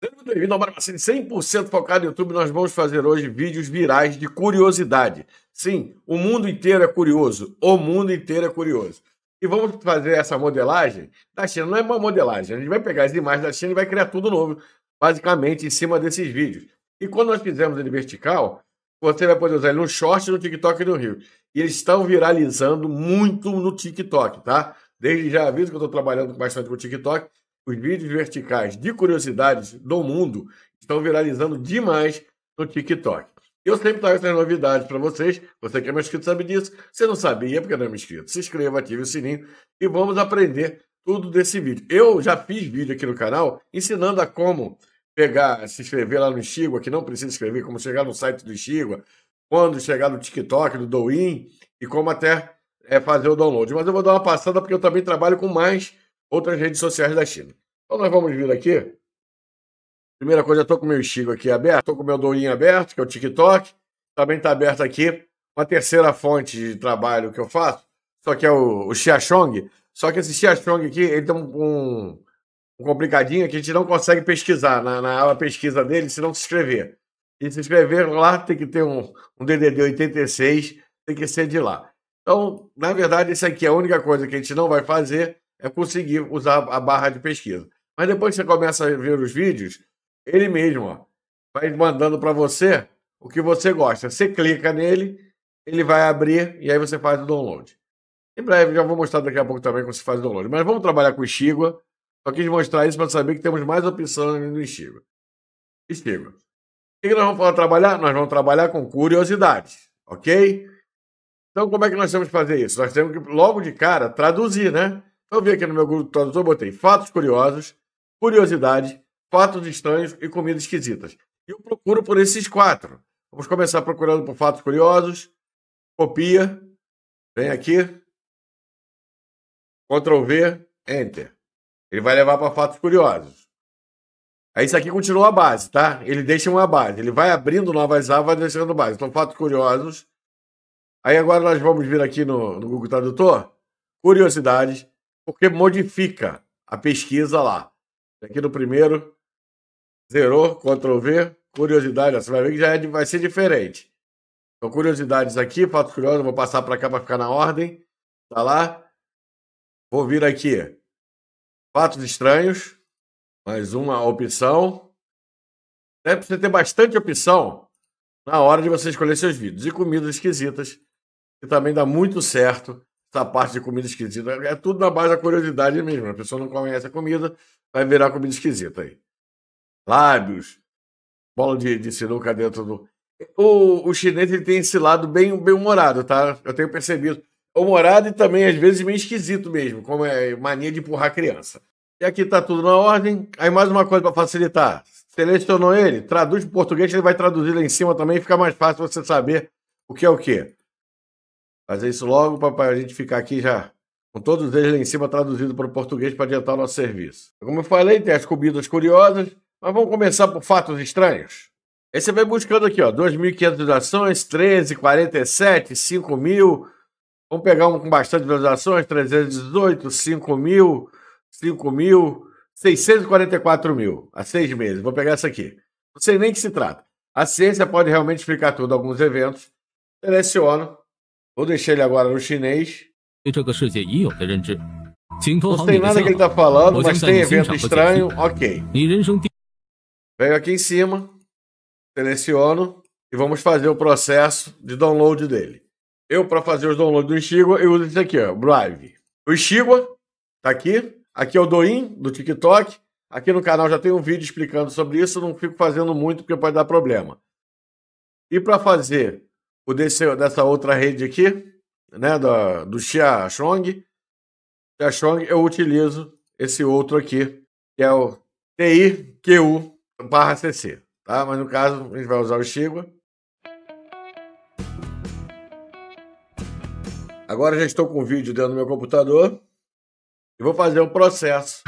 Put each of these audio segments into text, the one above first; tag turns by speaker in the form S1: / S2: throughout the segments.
S1: Seja muito bem-vindo ao Barbacene 100% focado no YouTube. Nós vamos fazer hoje vídeos virais de curiosidade. Sim, o mundo inteiro é curioso. O mundo inteiro é curioso. E vamos fazer essa modelagem da China. Não é uma modelagem, a gente vai pegar as imagens da China e vai criar tudo novo, basicamente em cima desses vídeos. E quando nós fizermos ele vertical, você vai poder usar ele no short, no TikTok e no Rio. E eles estão viralizando muito no TikTok, tá? Desde já aviso que eu estou trabalhando bastante com o TikTok os vídeos verticais de curiosidades do mundo estão viralizando demais no TikTok. Eu sempre trago essas novidades para vocês. Você que é meu inscrito sabe disso. Se não sabia, porque não é meu inscrito, se inscreva, ative o sininho e vamos aprender tudo desse vídeo. Eu já fiz vídeo aqui no canal ensinando a como pegar, se inscrever lá no Xigua, que não precisa escrever, como chegar no site do Xigua, quando chegar no TikTok, no Douyin e como até é, fazer o download. Mas eu vou dar uma passada porque eu também trabalho com mais outras redes sociais da China. Então nós vamos vir aqui. Primeira coisa, eu estou com o meu estigo aqui aberto, estou com o meu dourinho aberto, que é o TikTok. Também está aberto aqui uma terceira fonte de trabalho que eu faço, só que é o, o Xiaxong. Só que esse Xiaxong aqui, ele tem um, um, um complicadinho que a gente não consegue pesquisar na, na aula pesquisa dele se não se inscrever. E se inscrever lá tem que ter um, um DDD 86, tem que ser de lá. Então, na verdade, isso aqui é a única coisa que a gente não vai fazer é conseguir usar a barra de pesquisa. Mas depois que você começa a ver os vídeos, ele mesmo ó, vai mandando para você o que você gosta. Você clica nele, ele vai abrir e aí você faz o download. Em breve, já vou mostrar daqui a pouco também como se faz o download. Mas vamos trabalhar com o Xigua. Só quis mostrar isso para saber que temos mais opções no Xigua. Xigua. O que nós vamos falar, trabalhar? Nós vamos trabalhar com curiosidades, ok? Então, como é que nós temos que fazer isso? Nós temos que, logo de cara, traduzir, né? Então, eu vi aqui no meu grupo tradutor, botei fatos curiosos, curiosidade, fatos estranhos e comidas esquisitas. E eu procuro por esses quatro. Vamos começar procurando por fatos curiosos. Copia. Vem aqui. Ctrl V. Enter. Ele vai levar para fatos curiosos. Aí isso aqui continua a base, tá? Ele deixa uma base. Ele vai abrindo novas abas, vai deixando base. Então, fatos curiosos. Aí agora nós vamos vir aqui no, no Google Tradutor. Curiosidades. Porque modifica a pesquisa lá. Aqui no primeiro, zerou, Ctrl V, curiosidade, você vai ver que já é, vai ser diferente. Então, curiosidades aqui, fatos curiosos, vou passar para cá para ficar na ordem. Tá lá? Vou vir aqui. Fatos estranhos. Mais uma opção. É para você ter bastante opção na hora de você escolher seus vídeos. E comidas esquisitas, que também dá muito certo essa parte de comida esquisita. É tudo na base da curiosidade mesmo. Né? A pessoa não conhece a comida, vai virar comida esquisita aí. Lábios, bola de, de sinuca dentro do. O, o chinês ele tem esse lado bem, bem humorado, tá? Eu tenho percebido. Humorado e também, às vezes, meio esquisito mesmo, como é mania de empurrar criança. E aqui tá tudo na ordem. Aí mais uma coisa para facilitar. Selecionou ele, traduz para português, ele vai traduzir lá em cima também, fica mais fácil você saber o que é o que. Fazer isso logo para a gente ficar aqui já com todos eles lá em cima traduzidos para o português para adiantar o nosso serviço. Como eu falei, tem as comidas curiosas, mas vamos começar por fatos estranhos. Aí você vai buscando aqui, ó, 2.500 visualizações, 13, 47, 5 mil. Vamos pegar um com bastante visualizações, 318, 5 mil, 5 mil, 644 mil, há seis meses. Vou pegar essa aqui. Não sei nem que se trata. A ciência pode realmente explicar tudo. Alguns eventos, seleciono. Vou deixar ele agora no chinês
S2: está falando, estranho. Ok.
S1: Venho aqui em cima, seleciono e vamos fazer o processo de download dele. Eu, para fazer os downloads do Xigua eu uso isso aqui, ó, Drive. O Xigua tá aqui. Aqui é o Doim, do TikTok. Aqui no canal já tem um vídeo explicando sobre isso. Não fico fazendo muito porque pode dar problema. E para fazer o desse, dessa outra rede aqui, né, da, do Xia Chong. Xia eu utilizo esse outro aqui, que é o TIQU barra CC, tá? Mas no caso, a gente vai usar o Xigua. Agora já estou com o vídeo dentro do meu computador e vou fazer o um processo.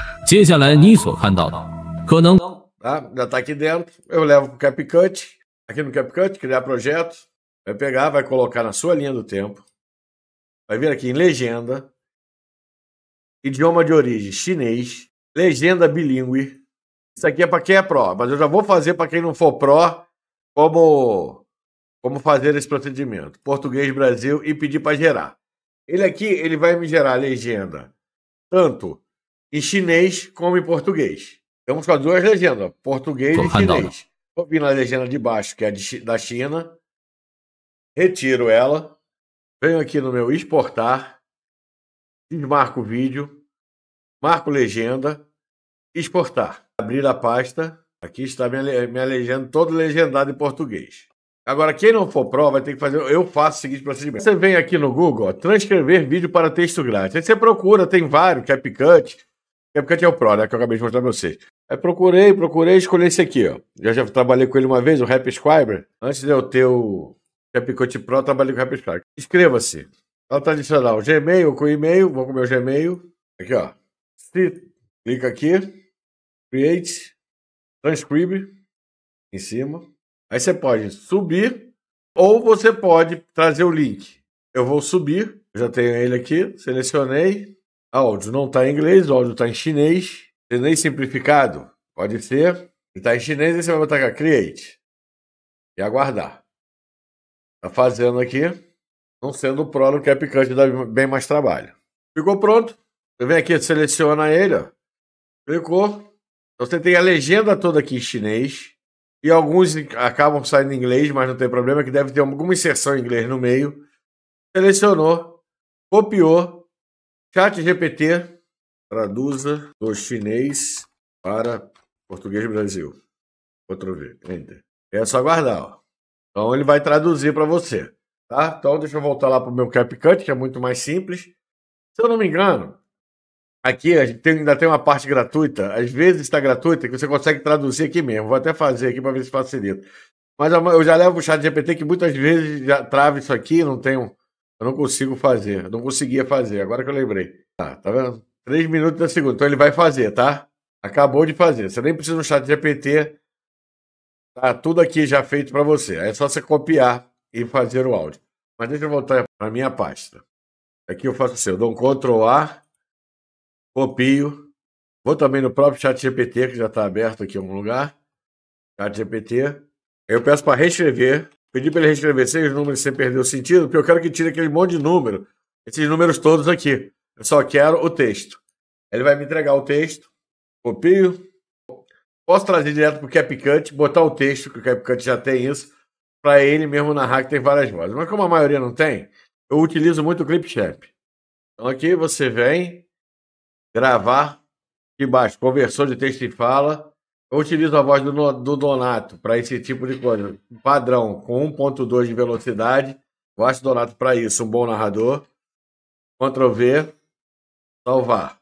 S1: tá? Já está aqui dentro. Eu levo para o CapCut, aqui no CapCut, criar projeto, vai pegar, vai colocar na sua linha do tempo. Vai vir aqui em legenda, idioma de origem chinês, legenda bilíngue. Isso aqui é para quem é pró, mas eu já vou fazer para quem não for pró como como fazer esse procedimento. Português Brasil e pedir para gerar. Ele aqui, ele vai me gerar legenda tanto em chinês como em português. Temos com as duas legendas, português e chinês. Vou vir na legenda de baixo, que é de, da China. Retiro ela. Venho aqui no meu exportar, desmarco o vídeo, marco legenda, exportar. Abrir a pasta, aqui está minha, minha legenda, toda legendada em português. Agora, quem não for pró, vai ter que fazer. Eu faço o seguinte procedimento. Você vem aqui no Google, ó, transcrever vídeo para texto grátis. Aí você procura, tem vários, é CapCut. É CapCut é o Pro, né? Que eu acabei de mostrar para vocês. Aí procurei, procurei, escolhi esse aqui, ó. já já trabalhei com ele uma vez, o Rap Scriber. Antes de eu ter o que Pro, trabalho com Rapid Inscreva-se. Ela tradicional. Tá Gmail com e-mail. Vou com meu Gmail. Aqui, ó. Se, clica aqui. Create. Transcribe. Em cima. Aí você pode subir ou você pode trazer o link. Eu vou subir. já tenho ele aqui. Selecionei. Áudio não está em inglês, o áudio está em chinês. Nem simplificado. Pode ser. Se está em chinês, aí você vai botar aqui, create. E aguardar. Tá fazendo aqui. Não sendo o prólogo que é picante, dá bem mais trabalho. Ficou pronto. Você vem aqui, seleciona ele, ó. Clicou. Então você tem a legenda toda aqui em chinês. E alguns acabam saindo em inglês, mas não tem problema, que deve ter alguma inserção em inglês no meio. Selecionou, copiou, chat GPT, traduza do chinês para português Brasil. Outro V, enter. É só guardar, ó. Então ele vai traduzir para você, tá? Então deixa eu voltar lá para o meu CapCut, que é muito mais simples. Se eu não me engano, aqui a gente tem, ainda tem uma parte gratuita, às vezes está gratuita, que você consegue traduzir aqui mesmo. Vou até fazer aqui para ver se facilita. Mas eu já levo o chat GPT que muitas vezes já trava isso aqui, não tenho, eu não consigo fazer, eu não conseguia fazer, agora que eu lembrei. Tá, tá vendo? Três minutos da segunda, então ele vai fazer, tá? Acabou de fazer. Você nem precisa do chat GPT Tá tudo aqui já feito para você. É só você copiar e fazer o áudio. Mas deixa eu voltar para minha pasta. Aqui eu faço assim, eu dou um Ctrl A, copio, vou também no próprio chat GPT, que já está aberto aqui em algum lugar, chat GPT, eu peço para reescrever, pedi para ele reescrever seis números sem perder o sentido, porque eu quero que tire aquele monte de número, esses números todos aqui, eu só quero o texto. Ele vai me entregar o texto, copio, Posso trazer direto para o Cap botar o texto, que o Cap já tem isso, para ele mesmo narrar que tem várias vozes. Mas como a maioria não tem, eu utilizo muito o Clipchamp. Então aqui você vem gravar aqui embaixo, conversor de texto e fala. Eu utilizo a voz do, do Donato para esse tipo de coisa. Padrão, com 1.2 de velocidade. Eu acho Donato para isso, um bom narrador. Ctrl V, salvar.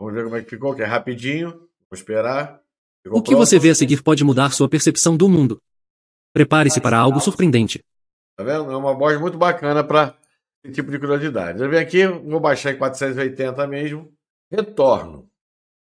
S1: Vamos ver como é que ficou, que é rapidinho. Vou esperar.
S2: O que você vê a seguir pode mudar sua percepção do mundo. Prepare-se para algo surpreendente.
S1: Tá vendo? É uma voz muito bacana para esse tipo de curiosidade. Eu venho aqui, vou baixar em 480 mesmo. Retorno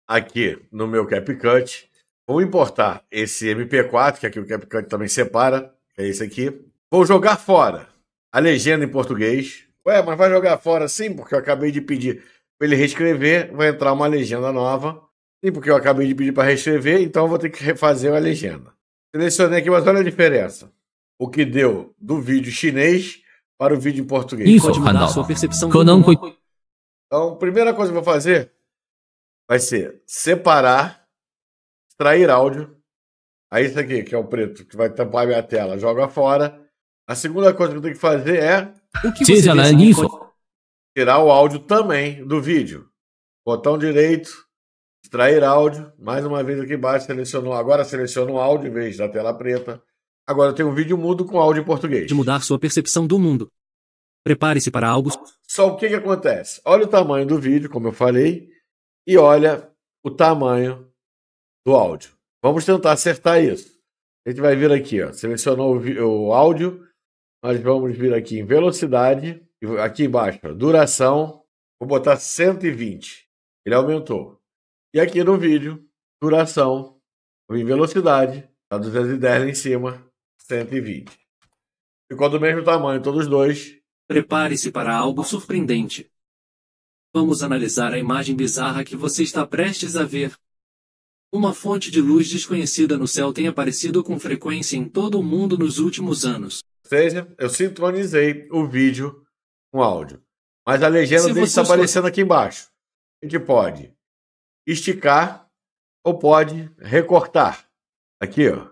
S1: aqui no meu CapCut. Vou importar esse MP4, que aqui o CapCut também separa, é esse aqui. Vou jogar fora a legenda em português. Ué, mas vai jogar fora sim, porque eu acabei de pedir para ele reescrever. Vai entrar uma legenda nova. Sim, porque eu acabei de pedir para reescrever, então vou ter que refazer a legenda. Selecionei aqui, mas olha a diferença. O que deu do vídeo chinês para o vídeo em português. Isso, Pode mudar sua percepção. Então, a primeira coisa que eu vou fazer vai ser separar, extrair áudio. Aí isso aqui, que é o preto, que vai tampar a minha tela, joga fora. A segunda coisa que eu tenho que fazer é o que você Seja lá é Tirar o áudio também do vídeo. Botão direito, extrair áudio, mais uma vez aqui embaixo, selecionou, agora seleciona o áudio em vez da tela preta. Agora tem um vídeo mudo com áudio em português. De
S2: mudar sua percepção do mundo.
S1: Prepare-se para algo. Só o que, que acontece? Olha o tamanho do vídeo, como eu falei, e olha o tamanho do áudio. Vamos tentar acertar isso. A gente vai vir aqui, ó, selecionou o, o áudio, nós vamos vir aqui em velocidade, aqui embaixo, ó, duração, vou botar 120. Ele aumentou. E aqui no vídeo, duração, em velocidade, a 210 lá em cima, 120. Ficou do mesmo tamanho todos dois. Prepare-se para algo surpreendente. Vamos analisar a imagem
S2: bizarra que você está prestes a ver. Uma fonte de luz desconhecida no céu tem
S1: aparecido com frequência em todo o mundo nos últimos anos. Ou seja, eu sincronizei o vídeo com áudio. Mas a legenda deixa aparecendo aqui embaixo. A gente pode esticar ou pode recortar. Aqui, ó,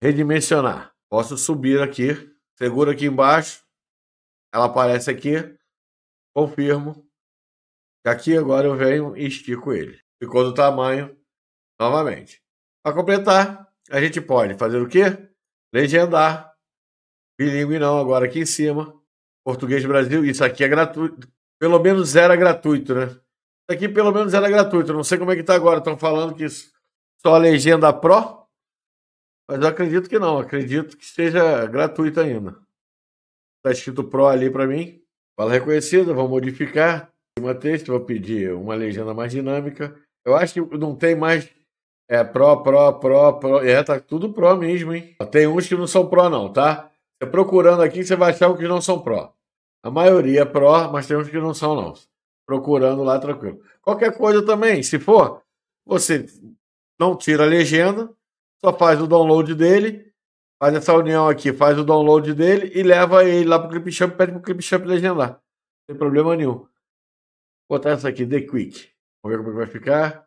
S1: redimensionar. Posso subir aqui, seguro aqui embaixo, ela aparece aqui, confirmo. Aqui agora eu venho e estico ele. Ficou do tamanho novamente. Para completar, a gente pode fazer o quê? Legendar. Bilingue não, agora aqui em cima. Português Brasil, isso aqui é gratuito. Pelo menos era é gratuito, né? aqui pelo menos era gratuito. Não sei como é que tá agora. Estão falando que só a legenda Pro, mas eu acredito que não. Acredito que seja gratuito ainda. Tá escrito Pro ali para mim. Fala reconhecida, vou modificar. Uma texto, vou pedir uma legenda mais dinâmica. Eu acho que não tem mais é Pro, Pro, Pro, Pro. É, tá tudo Pro mesmo, hein? Tem uns que não são Pro, não, tá? Você procurando aqui, você vai achar os que não são Pro. A maioria é Pro, mas tem uns que não são, não procurando lá tranquilo. Qualquer coisa também, se for, você não tira a legenda, só faz o download dele, faz essa união aqui, faz o download dele e leva ele lá pro Clipchamp, pede pro Clipchamp legendar. Não tem problema nenhum. Vou botar essa aqui, The Quick. Vamos ver como é vai ficar.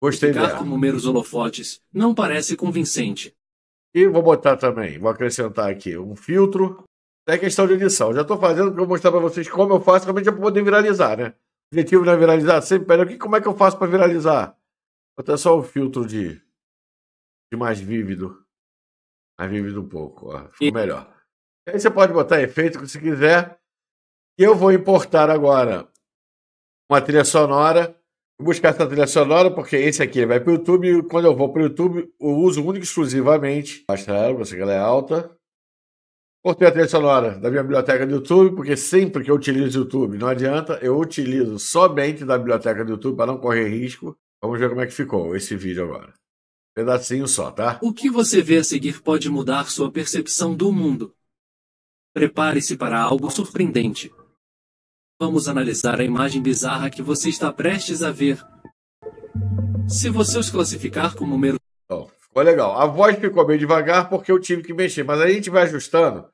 S1: Gostei ficar dela. com números holofotes não parece convincente. E vou botar também, vou acrescentar aqui um filtro é questão de edição. Já estou fazendo para eu mostrar para vocês como eu faço, realmente é para poder viralizar, né? O objetivo não é viralizar, é sempre pede, aqui, como é que eu faço para viralizar? Vou até só o um filtro de, de mais vívido. Mais vívido um pouco, ó. Ficou e... melhor. Aí você pode botar efeito que você quiser. Eu vou importar agora uma trilha sonora. Vou buscar essa trilha sonora, porque esse aqui vai para o YouTube. Quando eu vou para o YouTube, eu uso único exclusivamente. ela, você que ela é alta. Cortei a trilha sonora da minha biblioteca do YouTube, porque sempre que eu utilizo o YouTube, não adianta, eu utilizo somente da biblioteca do YouTube para não correr risco. Vamos ver como é que ficou esse vídeo agora. Pedacinho só, tá? O que você vê a seguir pode mudar sua
S2: percepção
S1: do mundo. Prepare-se
S2: para algo surpreendente. Vamos analisar a imagem bizarra que você está
S1: prestes a ver. Se você os classificar como meros Oh, Ficou legal. A voz ficou meio devagar porque eu tive que mexer, mas aí a gente vai ajustando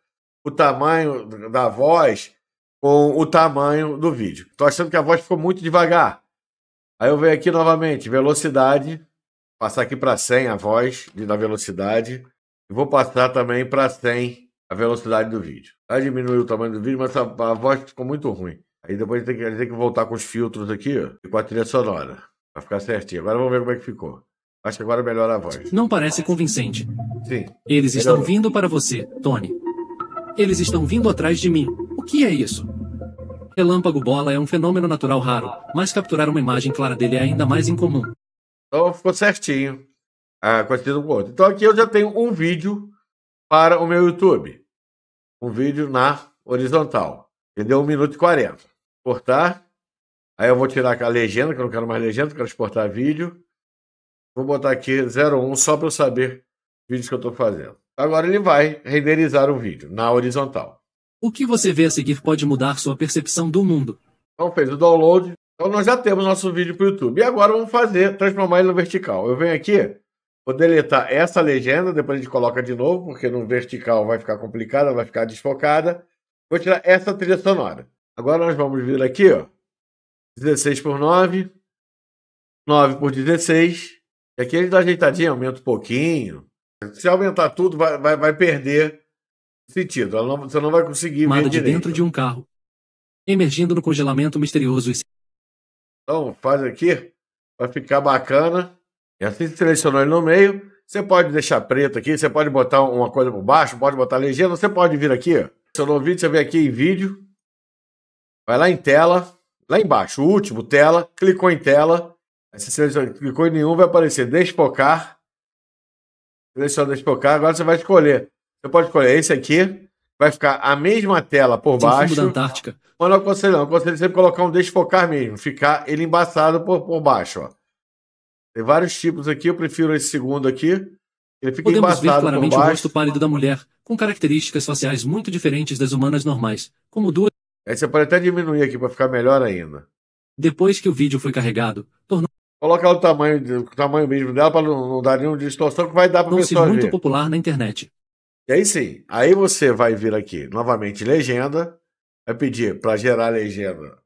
S1: o tamanho da voz com o tamanho do vídeo. Estou achando que a voz ficou muito devagar. Aí eu venho aqui novamente, velocidade, passar aqui para 100 a voz da velocidade e vou passar também para 100 a velocidade do vídeo. Aí diminuiu o tamanho do vídeo, mas a, a voz ficou muito ruim. Aí depois a gente, tem que, tem que voltar com os filtros aqui ó, e com a trilha sonora, para ficar certinho. Agora vamos ver como é que ficou. Acho que agora melhora a voz.
S2: Não parece convincente. Sim. Eles estão vindo para você, Tony. Eles estão vindo atrás de mim. O que é isso? Relâmpago bola é um fenômeno natural raro, mas capturar
S1: uma imagem clara dele é ainda mais incomum. Então ficou certinho a ah, quantidade do outro. Então aqui eu já tenho um vídeo para o meu YouTube. Um vídeo na horizontal. Entendeu? deu 1 minuto e 40. Cortar. Aí eu vou tirar a legenda, que eu não quero mais legenda, quero exportar vídeo. Vou botar aqui 01 só para eu saber vídeos que eu estou fazendo. Agora ele vai renderizar o vídeo na horizontal.
S2: O que você vê a seguir pode mudar sua percepção do mundo.
S1: Então fez o download. Então nós já temos nosso vídeo para o YouTube. E agora vamos fazer, transformar ele no vertical. Eu venho aqui, vou deletar essa legenda, depois a gente coloca de novo, porque no vertical vai ficar complicada, vai ficar desfocada. Vou tirar essa trilha sonora. Agora nós vamos vir aqui, ó. 16 por 9, 9 por 16, e é aqui ele dá ajeitadinha, aumenta um pouquinho. Se aumentar tudo, vai, vai, vai perder sentido. Não, você não vai conseguir Mada ver de direito. dentro
S2: de um carro. Emergindo no congelamento misterioso.
S1: Então, faz aqui. Vai ficar bacana. E assim selecionou ele no meio. Você pode deixar preto aqui, você pode botar uma coisa por baixo, pode botar legenda, você pode vir aqui, Se eu não vídeo, você vem aqui em vídeo. Vai lá em tela, lá embaixo, o último, tela, clicou em tela, você selecionar clicou em nenhum, vai aparecer despocar. Seleciona despocar, agora você vai escolher. Você pode escolher esse aqui, vai ficar a mesma tela por Sim, baixo. Da Antártica. Mas não aconselho, não. Aconselho sempre colocar um desfocar mesmo, ficar ele embaçado por, por baixo, ó. Tem vários tipos aqui, eu prefiro esse segundo aqui. Ele fica Podemos ver claramente o rosto
S2: pálido da mulher, com características faciais muito diferentes das humanas
S1: normais, como duas. Aí você pode até diminuir aqui para ficar melhor ainda. Depois que o vídeo foi carregado, tornou Coloca ela do tamanho, do tamanho mesmo dela para não, não, dar nenhuma distorção que vai dar para a pessoa muito popular na internet. E aí sim, aí você vai vir aqui novamente legenda, vai pedir para gerar legenda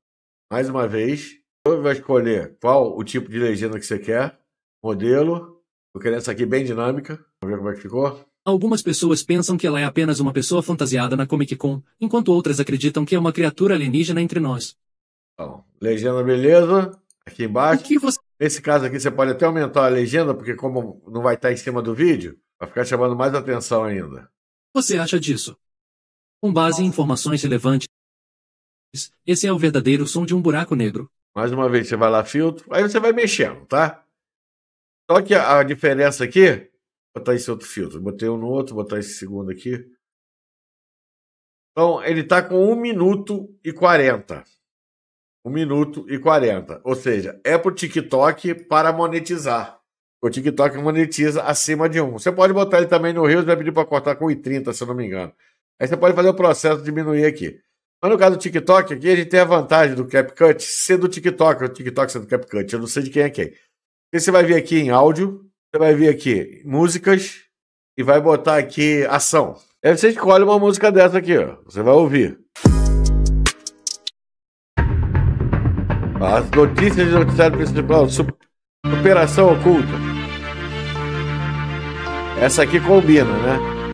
S1: mais uma vez. Você vai escolher qual o tipo de legenda que você quer, modelo. Eu quero essa aqui bem dinâmica. Vamos ver como é que ficou.
S2: Algumas pessoas pensam que ela é apenas uma pessoa fantasiada na Comic Con, enquanto outras acreditam que é uma criatura alienígena entre nós.
S1: Então, legenda beleza. Aqui embaixo. O que você Nesse caso aqui, você pode até aumentar a legenda, porque como não vai estar em cima do vídeo, vai ficar chamando mais atenção ainda.
S2: Você acha disso? Com base em
S1: informações relevantes, esse é o verdadeiro som de um buraco negro. Mais uma vez, você vai lá, filtro, aí você vai mexendo, tá? Só que a diferença aqui, botar esse outro filtro, botei um no outro, botar esse segundo aqui. Então, ele está com 1 minuto e 40. 1 minuto e 40. Ou seja, é para o TikTok para monetizar. O TikTok monetiza acima de 1. Você pode botar ele também no Rio, vai pedir para cortar com 1,30, se eu não me engano. Aí você pode fazer o processo diminuir aqui. Mas no caso do TikTok, aqui a gente tem a vantagem do CapCut ser do TikTok, o TikTok sendo do CapCut, eu não sei de quem é quem. E você vai vir aqui em áudio, você vai vir aqui músicas e vai botar aqui ação. Aí você escolhe uma música dessa aqui, ó. Você vai ouvir. As notícias de noticiário principal. Superação oculta. Essa aqui combina, né?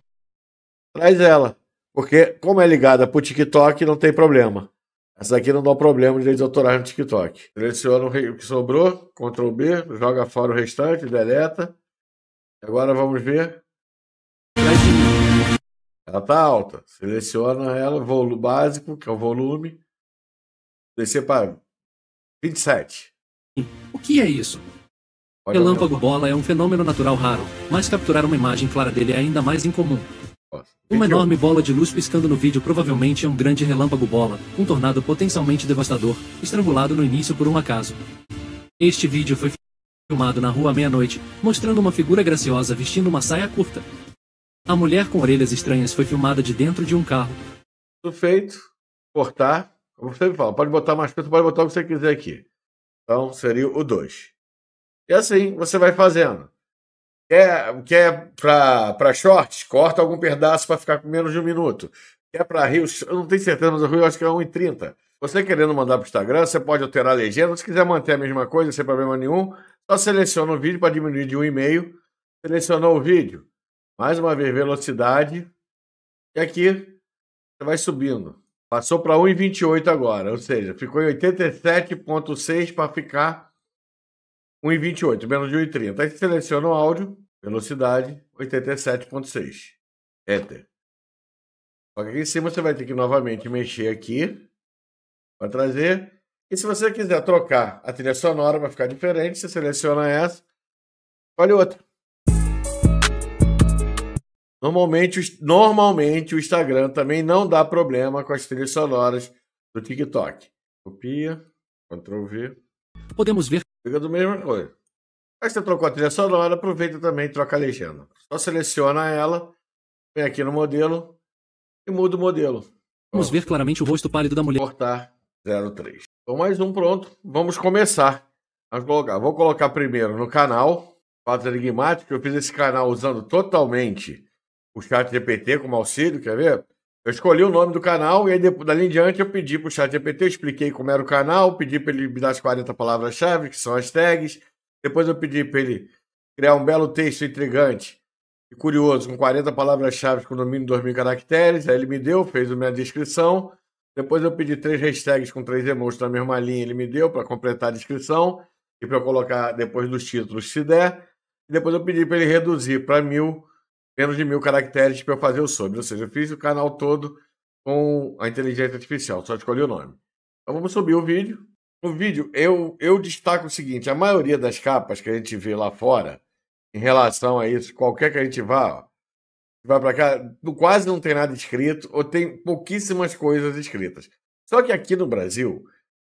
S1: Traz ela. Porque, como é ligada pro TikTok, não tem problema. Essa aqui não dá problema de direitos autorais no TikTok. Seleciona o que sobrou, Ctrl B, joga fora o restante, deleta. Agora vamos ver. Ela tá alta. Seleciona ela, volume básico, que é o volume. Descer para 27. O que é isso? Olha Relâmpago
S2: bola é um fenômeno natural raro, mas capturar uma imagem clara dele é ainda mais incomum. uma enorme bola de luz piscando no vídeo provavelmente é um grande relâmpago bola, um tornado potencialmente devastador, estrangulado no início por um acaso. Este vídeo foi filmado na rua à meia-noite, mostrando uma figura graciosa vestindo uma saia curta. A mulher com orelhas estranhas foi filmada de dentro de um carro.
S1: Tudo feito. Cortar. Como você me fala, pode botar mais preto, pode botar o que você quiser aqui. Então seria o 2. E assim você vai fazendo. Quer, quer para shorts? Corta algum pedaço para ficar com menos de um minuto. Quer para rios? Eu não tenho certeza, mas o rio acho que é 1,30. Você querendo mandar para o Instagram, você pode alterar a legenda. Se quiser manter a mesma coisa, sem problema nenhum, só seleciona o vídeo para diminuir de 1,5. Selecionou o vídeo. Mais uma vez, velocidade. E aqui, você vai subindo. Passou para 1,28 agora, ou seja, ficou em 87,6 para ficar 1,28, menos de 1,30. Aí seleciona o áudio, velocidade, 87,6. Enter. Só que aqui em cima você vai ter que novamente mexer aqui para trazer. E se você quiser trocar a trilha sonora para ficar diferente, você seleciona essa, olha outra. Normalmente, normalmente o Instagram também não dá problema com as trilhas sonoras do TikTok. Copia, Ctrl V. Podemos ver. Fica do mesmo coisa. Aí você trocou a trilha sonora, aproveita também e troca a legenda. Só seleciona ela, vem aqui no modelo e muda o modelo.
S2: Vamos Ó, ver claramente o rosto pálido da mulher. Cortar
S1: 03. Então mais um pronto. Vamos começar. Vamos colocar. Vou colocar primeiro no canal, Quadro Enigmático. Eu fiz esse canal usando totalmente o Chat GPT como auxílio, quer ver? Eu escolhi o nome do canal e aí depois, dali em diante eu pedi para o Chat GPT, eu expliquei como era o canal, pedi para ele me dar as 40 palavras-chave, que são as tags. Depois eu pedi para ele criar um belo texto intrigante e curioso, com 40 palavras-chave, com no mínimo 2 mil caracteres. Aí ele me deu, fez a minha descrição. Depois eu pedi três hashtags com três emojis na mesma linha, ele me deu para completar a descrição e para colocar depois dos títulos, se der. E depois eu pedi para ele reduzir para mil menos de mil caracteres para eu fazer o sobre. Ou seja, eu fiz o canal todo com a inteligência artificial, só escolhi o nome. Então vamos subir o vídeo. O vídeo, eu, eu destaco o seguinte: a maioria das capas que a gente vê lá fora, em relação a isso, qualquer que a gente vá, vai para cá, quase não tem nada escrito, ou tem pouquíssimas coisas escritas. Só que aqui no Brasil,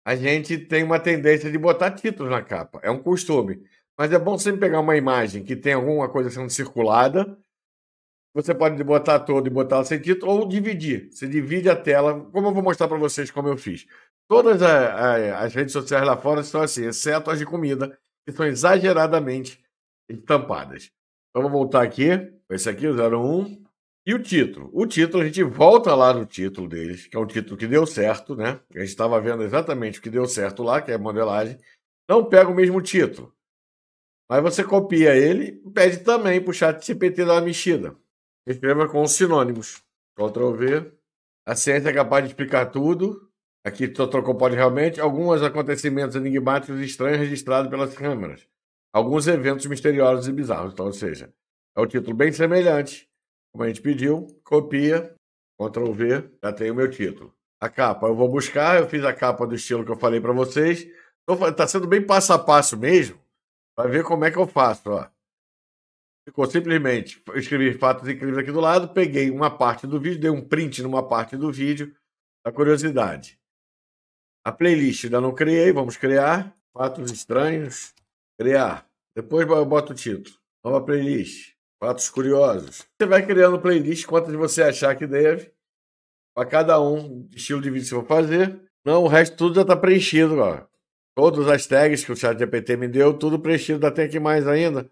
S1: a gente tem uma tendência de botar títulos na capa, é um costume. Mas é bom sempre pegar uma imagem que tem alguma coisa sendo circulada você pode botar todo e botar sem título ou dividir. Você divide a tela, como eu vou mostrar para vocês como eu fiz. Todas a, eh, a, eh, as redes sociais lá fora estão assim, exceto as de comida, que são exageradamente estampadas. Então, vou voltar aqui, esse aqui, o 01, e o título. O título, a gente volta lá no título deles, que é um título que deu certo, né? A gente estava vendo exatamente o que deu certo lá, que é modelagem. Não pega o mesmo título. Mas você copia ele, pede também para o chat CPT dar uma mexida. Escreva com sinônimos. Ctrl V. A ciência é capaz de explicar tudo. Aqui só trocou pode realmente. Alguns acontecimentos enigmáticos e estranhos registrados pelas câmeras. Alguns eventos misteriosos e bizarros. Então, ou seja, é um título bem semelhante. Como a gente pediu, copia, Ctrl V, já tem o meu título. A capa, eu vou buscar, eu fiz a capa do estilo que eu falei para vocês. Está sendo bem passo a passo mesmo, para ver como é que eu faço. Ó. Ficou simplesmente, eu escrevi fatos incríveis aqui do lado, peguei uma parte do vídeo, dei um print numa parte do vídeo, da curiosidade. A playlist ainda não criei, vamos criar. Fatos estranhos, criar. Depois eu boto o título. Nova playlist, fatos curiosos. Você vai criando playlist, quantas você achar que deve, para cada um, estilo de vídeo que você for fazer. Não, o resto tudo já está preenchido, ó. Todas as tags que o chat GPT me deu, tudo preenchido. Ainda tem aqui mais ainda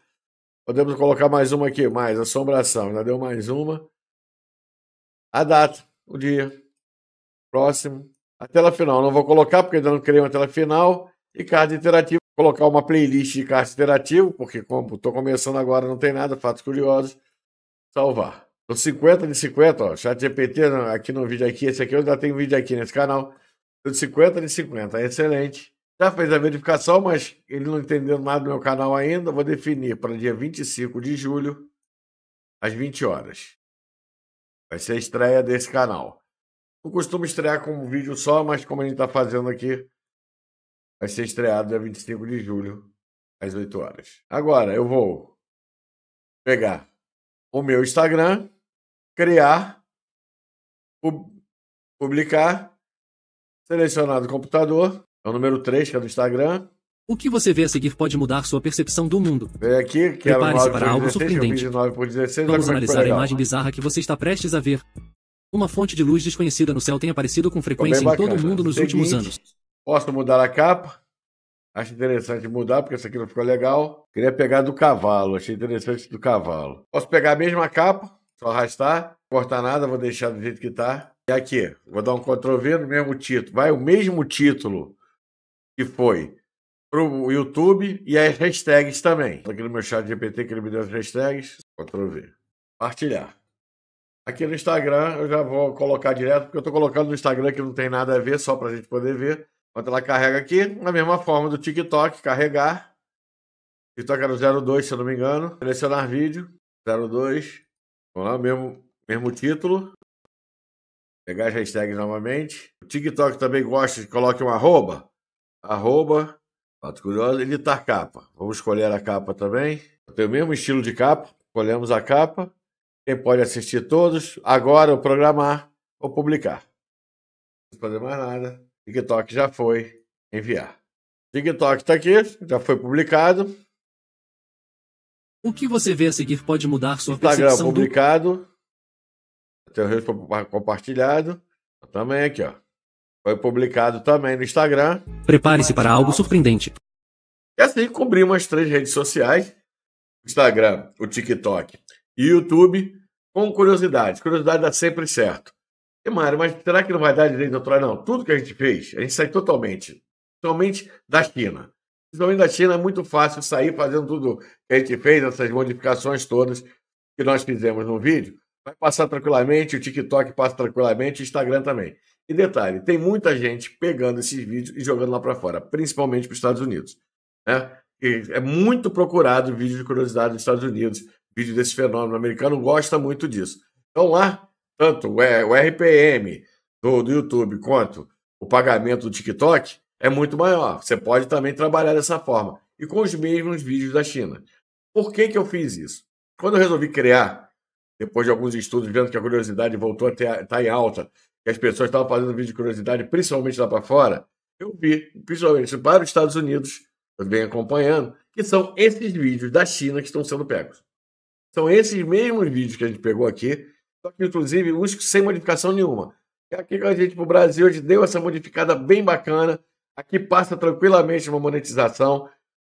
S1: Podemos colocar mais uma aqui, mais assombração. Já deu mais uma. A data, o dia, próximo, a tela final. Não vou colocar porque ainda não criei uma tela final. E carta interativa, vou colocar uma playlist de carta interativa, porque como estou começando agora, não tem nada, fatos curiosos. Salvar. Tô 50 de 50, ó. Chat GPT aqui no vídeo aqui. Esse aqui eu já tenho vídeo aqui nesse canal. Estou de 50 de 50, excelente. Já fez a verificação, mas ele não entendeu nada do meu canal ainda. Vou definir para dia 25 de julho, às 20 horas. Vai ser a estreia desse canal. Eu costumo estrear com um vídeo só, mas como a gente está fazendo aqui, vai ser estreado dia 25 de julho, às 8 horas. Agora eu vou pegar o meu Instagram, criar, publicar, selecionar do computador é o número 3, que é do Instagram.
S2: O que você vê a seguir pode mudar sua percepção do mundo.
S1: Vem aqui, que é Prepare-se para algo surpreendente. 9 por 16, Vamos analisar a imagem
S2: bizarra que você está prestes a ver. Uma fonte de luz desconhecida no céu tem aparecido com frequência em todo o mundo nos Seguinte, últimos anos.
S1: Posso mudar a capa? Acho interessante mudar, porque essa aqui não ficou legal. Queria pegar do cavalo, achei interessante do cavalo. Posso pegar a mesma capa, só arrastar, cortar nada, vou deixar do jeito que está. E aqui, vou dar um Ctrl V no mesmo título. Vai o mesmo título que foi pro YouTube e as hashtags também. Aqui no meu chat GPT que ele me deu as hashtags, Ctrl V. Partilhar. Aqui no Instagram eu já vou colocar direto, porque eu estou colocando no Instagram que não tem nada a ver, só para a gente poder ver. Quando ela carrega aqui, na mesma forma do TikTok, carregar. TikTok era 02, se eu não me engano. Selecionar vídeo, 02. Vamos lá, mesmo, mesmo título. Pegar as hashtags novamente. O TikTok também gosta de coloque um arroba arroba Fato Curioso, editar capa. Vamos escolher a capa também. Tem o mesmo estilo de capa, escolhemos a capa. Quem pode assistir todos, agora ou programar ou publicar. Não fazer mais nada. TikTok já foi enviar. TikTok está aqui, já foi publicado. O que você vê a seguir pode mudar sua Instagram percepção publicado. Do... Tem o compartilhado. Também aqui, ó. Foi publicado também no Instagram.
S2: Prepare-se para algo surpreendente.
S1: E assim cobrimos as três redes sociais: Instagram, o TikTok e o YouTube, com curiosidade. Curiosidade dá sempre certo. E Mário, mas será que não vai dar direito autoral? Não, tudo que a gente fez, a gente sai totalmente, totalmente da China. Principalmente da China é muito fácil sair fazendo tudo que a gente fez, essas modificações todas que nós fizemos no vídeo. Vai passar tranquilamente, o TikTok passa tranquilamente, o Instagram também. E detalhe, tem muita gente pegando esses vídeos e jogando lá para fora, principalmente para os Estados Unidos. Né? E é muito procurado vídeo de curiosidade dos Estados Unidos, vídeo desse fenômeno o americano, gosta muito disso. Então lá, tanto é, o RPM do, do YouTube quanto o pagamento do TikTok é muito maior. Você pode também trabalhar dessa forma e com os mesmos vídeos da China. Por que, que eu fiz isso? Quando eu resolvi criar, depois de alguns estudos, vendo que a curiosidade voltou a estar tá em alta, que as pessoas estavam fazendo vídeo de curiosidade, principalmente lá para fora, eu vi, principalmente para os Estados Unidos, eu venho acompanhando, que são esses vídeos da China que estão sendo pegos. São esses mesmos vídeos que a gente pegou aqui, só que inclusive os sem modificação nenhuma. E aqui que a gente para o Brasil, a gente deu essa modificada bem bacana. Aqui passa tranquilamente uma monetização.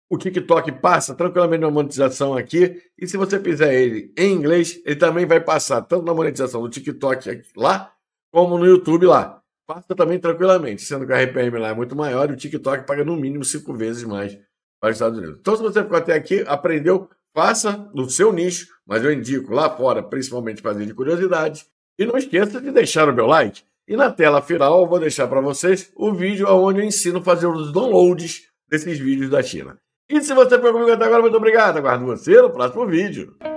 S1: O TikTok passa tranquilamente uma monetização aqui. E se você fizer ele em inglês, ele também vai passar tanto na monetização do TikTok lá, como no YouTube lá. Passa também tranquilamente, sendo que a RPM lá é muito maior e o TikTok paga no mínimo cinco vezes mais para os Estados Unidos. Então, se você ficou até aqui, aprendeu, faça no seu nicho, mas eu indico lá fora, principalmente fazer de curiosidade. E não esqueça de deixar o meu like. E na tela final eu vou deixar para vocês o vídeo onde eu ensino a fazer os downloads desses vídeos da China. E se você ficou comigo até agora, muito obrigado. Aguardo você no próximo vídeo.